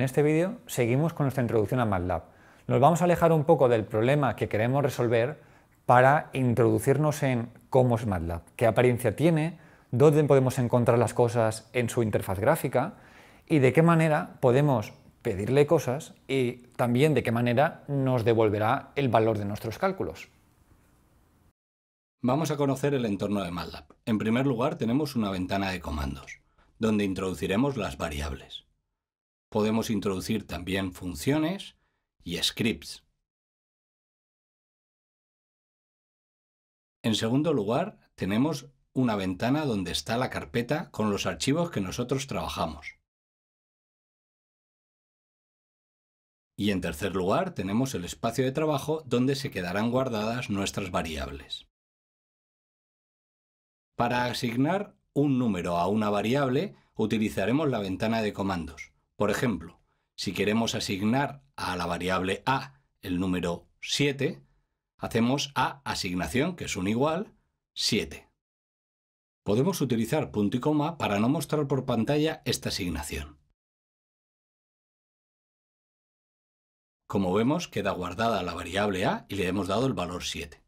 En este vídeo seguimos con nuestra introducción a MATLAB. Nos vamos a alejar un poco del problema que queremos resolver para introducirnos en cómo es MATLAB, qué apariencia tiene, dónde podemos encontrar las cosas en su interfaz gráfica y de qué manera podemos pedirle cosas y también de qué manera nos devolverá el valor de nuestros cálculos. Vamos a conocer el entorno de MATLAB. En primer lugar tenemos una ventana de comandos, donde introduciremos las variables podemos introducir también funciones y scripts. En segundo lugar, tenemos una ventana donde está la carpeta con los archivos que nosotros trabajamos. Y en tercer lugar, tenemos el espacio de trabajo donde se quedarán guardadas nuestras variables. Para asignar un número a una variable, utilizaremos la ventana de comandos. Por ejemplo, si queremos asignar a la variable a el número 7, hacemos a asignación, que es un igual, 7. Podemos utilizar punto y coma para no mostrar por pantalla esta asignación. Como vemos, queda guardada la variable a y le hemos dado el valor 7.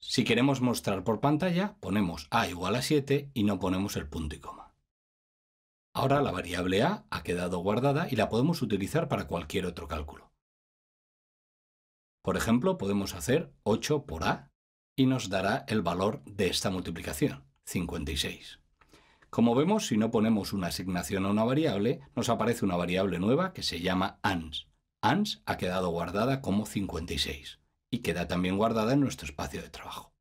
Si queremos mostrar por pantalla, ponemos a igual a 7 y no ponemos el punto y coma. Ahora la variable a ha quedado guardada y la podemos utilizar para cualquier otro cálculo. Por ejemplo, podemos hacer 8 por a y nos dará el valor de esta multiplicación, 56. Como vemos, si no ponemos una asignación a una variable, nos aparece una variable nueva que se llama ans. Ans ha quedado guardada como 56 y queda también guardada en nuestro espacio de trabajo.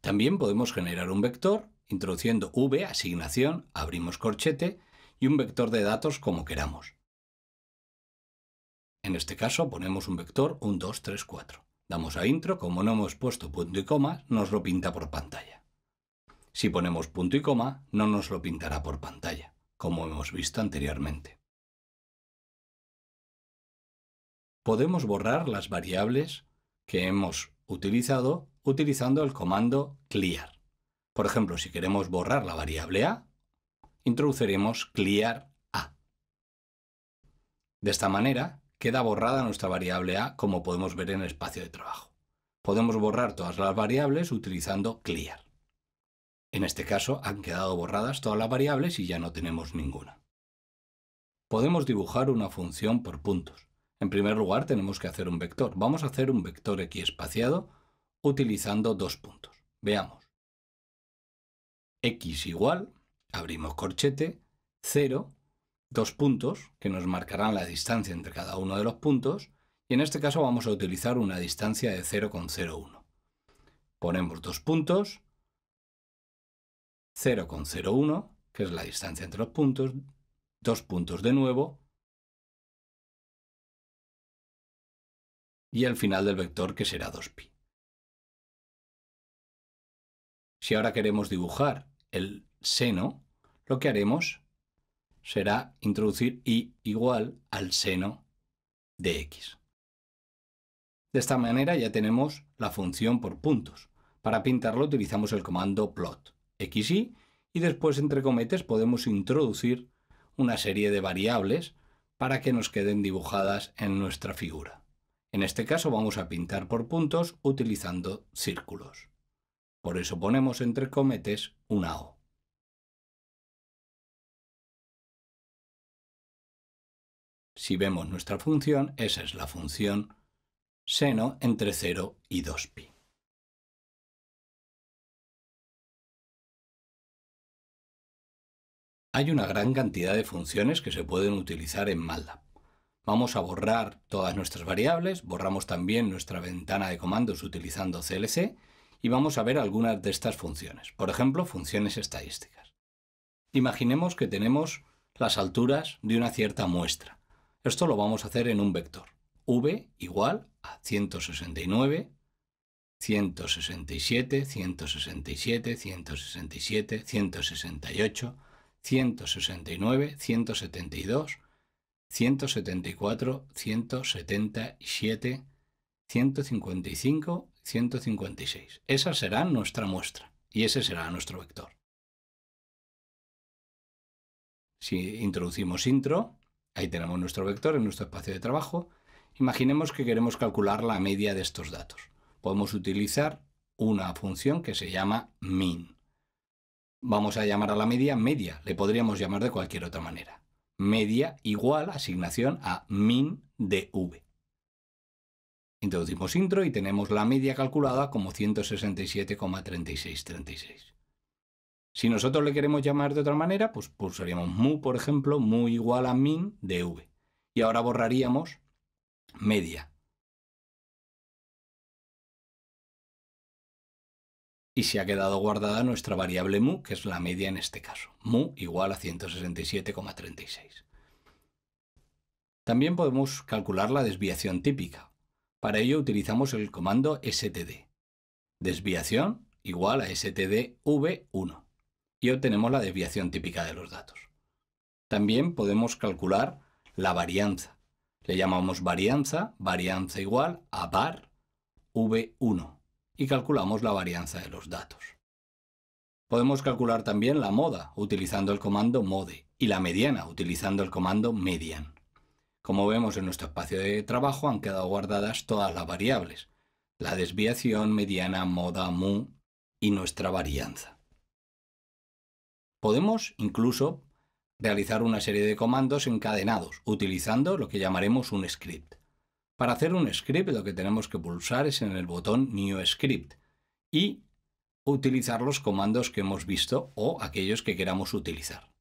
También podemos generar un vector introduciendo v, asignación, abrimos corchete y un vector de datos como queramos. En este caso ponemos un vector 1, 2, 3, 4. Damos a intro, como no hemos puesto punto y coma, nos lo pinta por pantalla. Si ponemos punto y coma, no nos lo pintará por pantalla, como hemos visto anteriormente. Podemos borrar las variables que hemos utilizado utilizando el comando clear. Por ejemplo, si queremos borrar la variable a, introduciremos clear a. De esta manera queda borrada nuestra variable a como podemos ver en el espacio de trabajo. Podemos borrar todas las variables utilizando clear. En este caso han quedado borradas todas las variables y ya no tenemos ninguna. Podemos dibujar una función por puntos. En primer lugar tenemos que hacer un vector. Vamos a hacer un vector x espaciado utilizando dos puntos. Veamos x igual, abrimos corchete, 0, dos puntos que nos marcarán la distancia entre cada uno de los puntos, y en este caso vamos a utilizar una distancia de 0,01. Ponemos dos puntos, 0,01, que es la distancia entre los puntos, dos puntos de nuevo, y el final del vector que será 2pi. Si ahora queremos dibujar el seno, lo que haremos será introducir y igual al seno de x. De esta manera ya tenemos la función por puntos. Para pintarlo utilizamos el comando plot xy y después entre cometes podemos introducir una serie de variables para que nos queden dibujadas en nuestra figura. En este caso vamos a pintar por puntos utilizando círculos. Por eso ponemos entre cometes una O. Si vemos nuestra función, esa es la función seno entre 0 y 2pi. Hay una gran cantidad de funciones que se pueden utilizar en MATLAB. Vamos a borrar todas nuestras variables, borramos también nuestra ventana de comandos utilizando CLC y vamos a ver algunas de estas funciones, por ejemplo, funciones estadísticas. Imaginemos que tenemos las alturas de una cierta muestra. Esto lo vamos a hacer en un vector. v igual a 169, 167, 167, 167, 168, 169, 172, 174, 177, 155 156. Esa será nuestra muestra y ese será nuestro vector. Si introducimos intro, ahí tenemos nuestro vector en nuestro espacio de trabajo. Imaginemos que queremos calcular la media de estos datos. Podemos utilizar una función que se llama min. Vamos a llamar a la media media, le podríamos llamar de cualquier otra manera. Media igual asignación a min de v. Introducimos intro y tenemos la media calculada como 167,3636. Si nosotros le queremos llamar de otra manera, pues pulsaríamos mu, por ejemplo, mu igual a min de v. Y ahora borraríamos media. Y se ha quedado guardada nuestra variable mu, que es la media en este caso. Mu igual a 167,36. También podemos calcular la desviación típica, para ello utilizamos el comando std. Desviación igual a std v 1 y obtenemos la desviación típica de los datos. También podemos calcular la varianza. Le llamamos varianza, varianza igual a var v1 y calculamos la varianza de los datos. Podemos calcular también la moda utilizando el comando mode y la mediana utilizando el comando median. Como vemos en nuestro espacio de trabajo han quedado guardadas todas las variables, la desviación, mediana, moda, mu y nuestra varianza. Podemos incluso realizar una serie de comandos encadenados utilizando lo que llamaremos un script. Para hacer un script lo que tenemos que pulsar es en el botón New Script y utilizar los comandos que hemos visto o aquellos que queramos utilizar.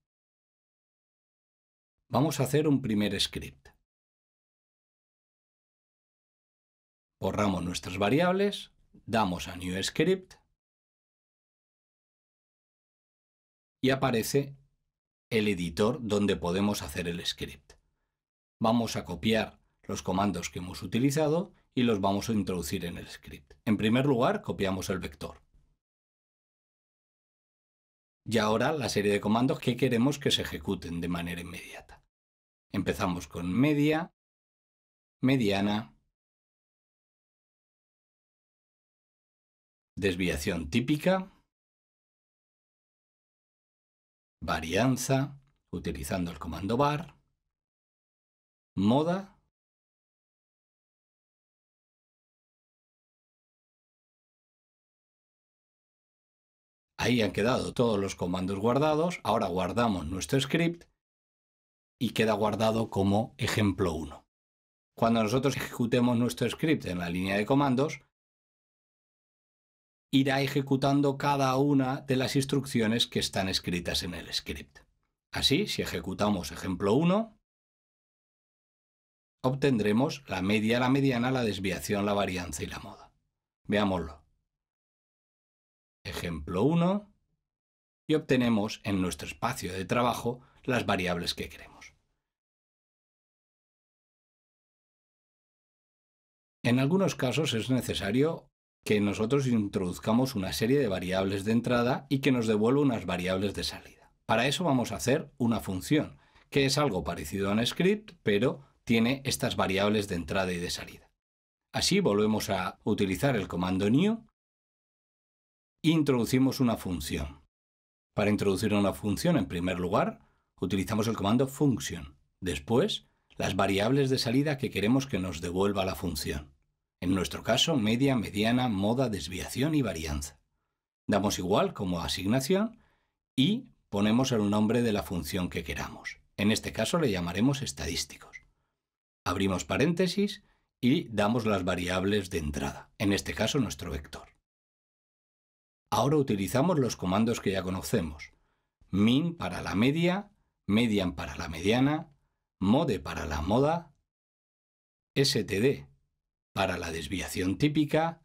Vamos a hacer un primer script. Borramos nuestras variables, damos a New Script y aparece el editor donde podemos hacer el script. Vamos a copiar los comandos que hemos utilizado y los vamos a introducir en el script. En primer lugar, copiamos el vector. Y ahora la serie de comandos que queremos que se ejecuten de manera inmediata. Empezamos con media, mediana, desviación típica, varianza, utilizando el comando bar, moda, Ahí han quedado todos los comandos guardados. Ahora guardamos nuestro script y queda guardado como ejemplo 1. Cuando nosotros ejecutemos nuestro script en la línea de comandos, irá ejecutando cada una de las instrucciones que están escritas en el script. Así, si ejecutamos ejemplo 1, obtendremos la media, la mediana, la desviación, la varianza y la moda. Veámoslo. Ejemplo 1 y obtenemos en nuestro espacio de trabajo las variables que queremos. En algunos casos es necesario que nosotros introduzcamos una serie de variables de entrada y que nos devuelva unas variables de salida. Para eso vamos a hacer una función, que es algo parecido a un script, pero tiene estas variables de entrada y de salida. Así volvemos a utilizar el comando new e introducimos una función. Para introducir una función, en primer lugar, utilizamos el comando function, después las variables de salida que queremos que nos devuelva la función. En nuestro caso, media, mediana, moda, desviación y varianza. Damos igual como asignación y ponemos el nombre de la función que queramos. En este caso le llamaremos estadísticos. Abrimos paréntesis y damos las variables de entrada, en este caso nuestro vector. Ahora utilizamos los comandos que ya conocemos. Min para la media, median para la mediana, Mode para la moda, STD para la desviación típica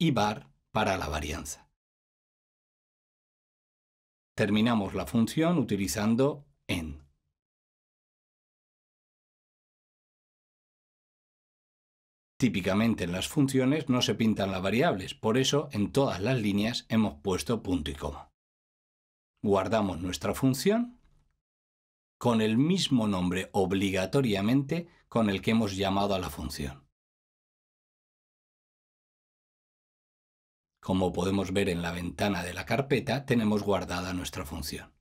y VAR para la varianza. Terminamos la función utilizando en. Típicamente en las funciones no se pintan las variables, por eso en todas las líneas hemos puesto punto y coma. Guardamos nuestra función con el mismo nombre obligatoriamente con el que hemos llamado a la función. Como podemos ver en la ventana de la carpeta, tenemos guardada nuestra función.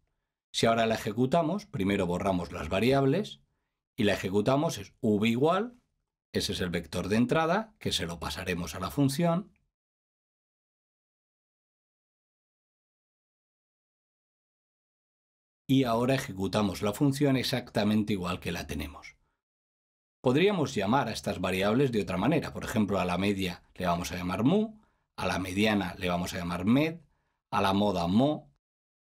Si ahora la ejecutamos, primero borramos las variables y la ejecutamos es v igual, ese es el vector de entrada, que se lo pasaremos a la función, y ahora ejecutamos la función exactamente igual que la tenemos. Podríamos llamar a estas variables de otra manera, por ejemplo a la media le vamos a llamar mu, a la mediana le vamos a llamar med, a la moda mo,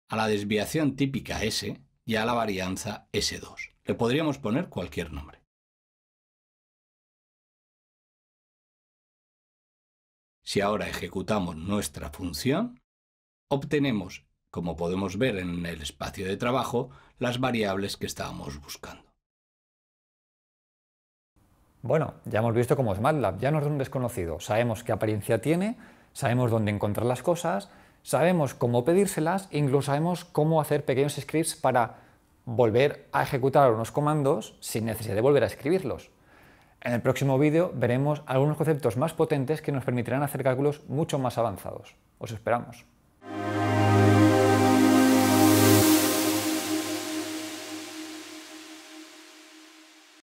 a la desviación típica s y a la varianza s2. Le podríamos poner cualquier nombre. Si ahora ejecutamos nuestra función, obtenemos como podemos ver en el espacio de trabajo, las variables que estábamos buscando. Bueno, ya hemos visto cómo es MATLAB, ya no es un desconocido. Sabemos qué apariencia tiene, sabemos dónde encontrar las cosas, sabemos cómo pedírselas, e incluso sabemos cómo hacer pequeños scripts para volver a ejecutar unos comandos sin necesidad de volver a escribirlos. En el próximo vídeo veremos algunos conceptos más potentes que nos permitirán hacer cálculos mucho más avanzados. Os esperamos.